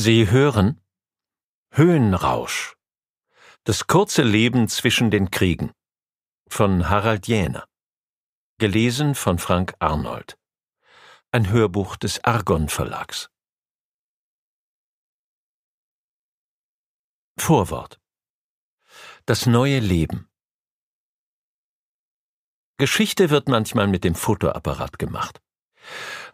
Sie hören Höhenrausch. Das kurze Leben zwischen den Kriegen von Harald Jäner. Gelesen von Frank Arnold. Ein Hörbuch des Argon Verlags. Vorwort. Das neue Leben. Geschichte wird manchmal mit dem Fotoapparat gemacht.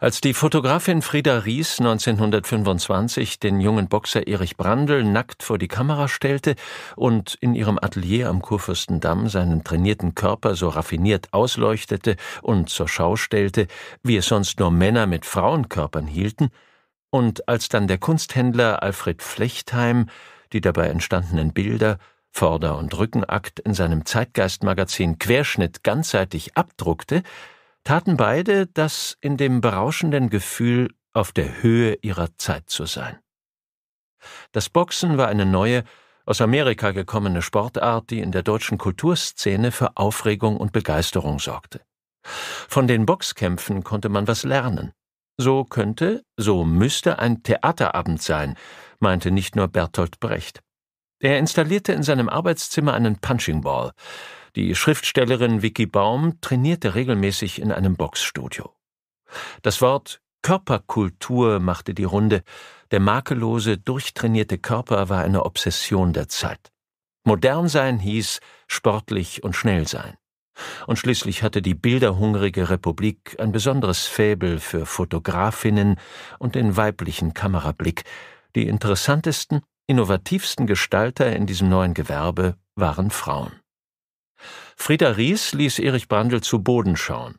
Als die Fotografin Frieda Ries 1925 den jungen Boxer Erich Brandl nackt vor die Kamera stellte und in ihrem Atelier am Kurfürstendamm seinen trainierten Körper so raffiniert ausleuchtete und zur Schau stellte, wie es sonst nur Männer mit Frauenkörpern hielten, und als dann der Kunsthändler Alfred Flechtheim die dabei entstandenen Bilder Vorder- und Rückenakt in seinem Zeitgeistmagazin Querschnitt ganzseitig abdruckte, taten beide das in dem berauschenden Gefühl, auf der Höhe ihrer Zeit zu sein. Das Boxen war eine neue, aus Amerika gekommene Sportart, die in der deutschen Kulturszene für Aufregung und Begeisterung sorgte. Von den Boxkämpfen konnte man was lernen. So könnte, so müsste ein Theaterabend sein, meinte nicht nur Bertolt Brecht. Er installierte in seinem Arbeitszimmer einen Punching Ball. Die Schriftstellerin Vicky Baum trainierte regelmäßig in einem Boxstudio. Das Wort Körperkultur machte die Runde. Der makellose, durchtrainierte Körper war eine Obsession der Zeit. Modern sein hieß sportlich und schnell sein. Und schließlich hatte die bilderhungrige Republik ein besonderes Fäbel für Fotografinnen und den weiblichen Kamerablick. Die interessantesten, innovativsten Gestalter in diesem neuen Gewerbe waren Frauen. Frieda Ries ließ Erich Brandl zu Boden schauen.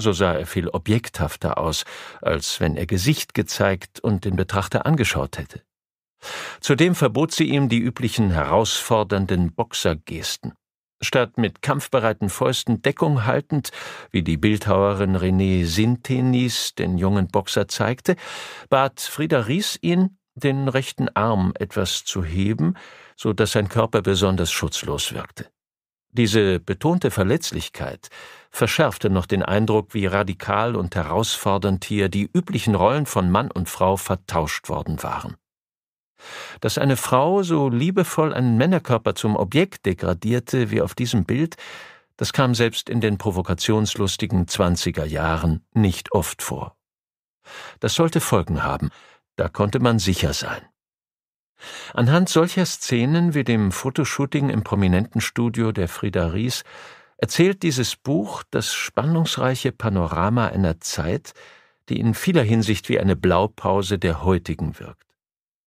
So sah er viel objekthafter aus, als wenn er Gesicht gezeigt und den Betrachter angeschaut hätte. Zudem verbot sie ihm die üblichen herausfordernden Boxergesten. Statt mit kampfbereiten Fäusten Deckung haltend, wie die Bildhauerin René Sintenis den jungen Boxer zeigte, bat Frieda Ries ihn, den rechten Arm etwas zu heben, so dass sein Körper besonders schutzlos wirkte. Diese betonte Verletzlichkeit verschärfte noch den Eindruck, wie radikal und herausfordernd hier die üblichen Rollen von Mann und Frau vertauscht worden waren. Dass eine Frau so liebevoll einen Männerkörper zum Objekt degradierte wie auf diesem Bild, das kam selbst in den provokationslustigen Zwanziger Jahren nicht oft vor. Das sollte Folgen haben, da konnte man sicher sein. Anhand solcher Szenen wie dem Fotoshooting im prominenten Studio der Frieda Ries erzählt dieses Buch das spannungsreiche Panorama einer Zeit, die in vieler Hinsicht wie eine Blaupause der heutigen wirkt.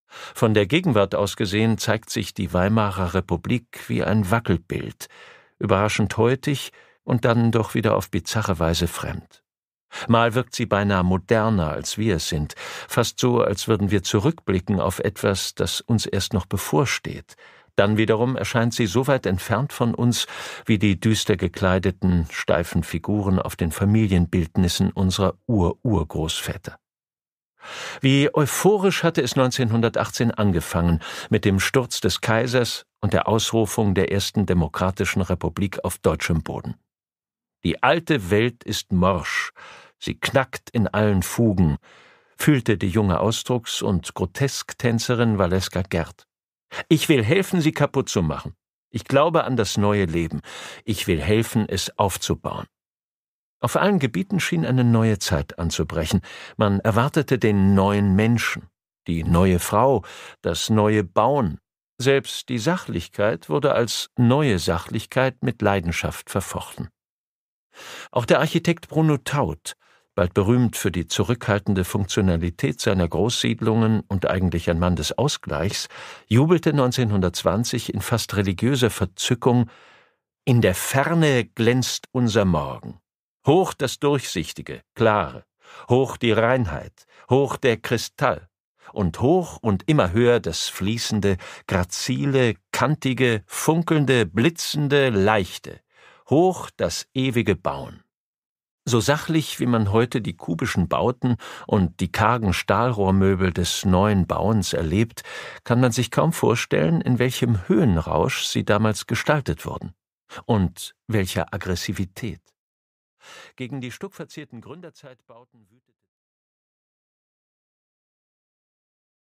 Von der Gegenwart aus gesehen zeigt sich die Weimarer Republik wie ein Wackelbild, überraschend heutig und dann doch wieder auf bizarre Weise fremd. Mal wirkt sie beinahe moderner, als wir es sind, fast so, als würden wir zurückblicken auf etwas, das uns erst noch bevorsteht. Dann wiederum erscheint sie so weit entfernt von uns wie die düster gekleideten, steifen Figuren auf den Familienbildnissen unserer Ur-Urgroßväter. Wie euphorisch hatte es 1918 angefangen mit dem Sturz des Kaisers und der Ausrufung der ersten demokratischen Republik auf deutschem Boden. Die alte Welt ist morsch, sie knackt in allen Fugen, fühlte die junge Ausdrucks- und Grotesktänzerin Valeska Gerd. Ich will helfen, sie kaputt zu machen. Ich glaube an das neue Leben. Ich will helfen, es aufzubauen. Auf allen Gebieten schien eine neue Zeit anzubrechen. Man erwartete den neuen Menschen, die neue Frau, das neue Bauen. Selbst die Sachlichkeit wurde als neue Sachlichkeit mit Leidenschaft verfochten. Auch der Architekt Bruno Taut bald berühmt für die zurückhaltende Funktionalität seiner Großsiedlungen und eigentlich ein Mann des Ausgleichs, jubelte 1920 in fast religiöser Verzückung In der Ferne glänzt unser Morgen. Hoch das Durchsichtige, Klare, hoch die Reinheit, hoch der Kristall, und hoch und immer höher das fließende, grazile, kantige, funkelnde, blitzende, leichte, hoch das ewige Bauen so sachlich wie man heute die kubischen Bauten und die kargen Stahlrohrmöbel des neuen Bauens erlebt, kann man sich kaum vorstellen, in welchem Höhenrausch sie damals gestaltet wurden und welcher Aggressivität. Gegen die stuckverzierten Gründerzeitbauten wütet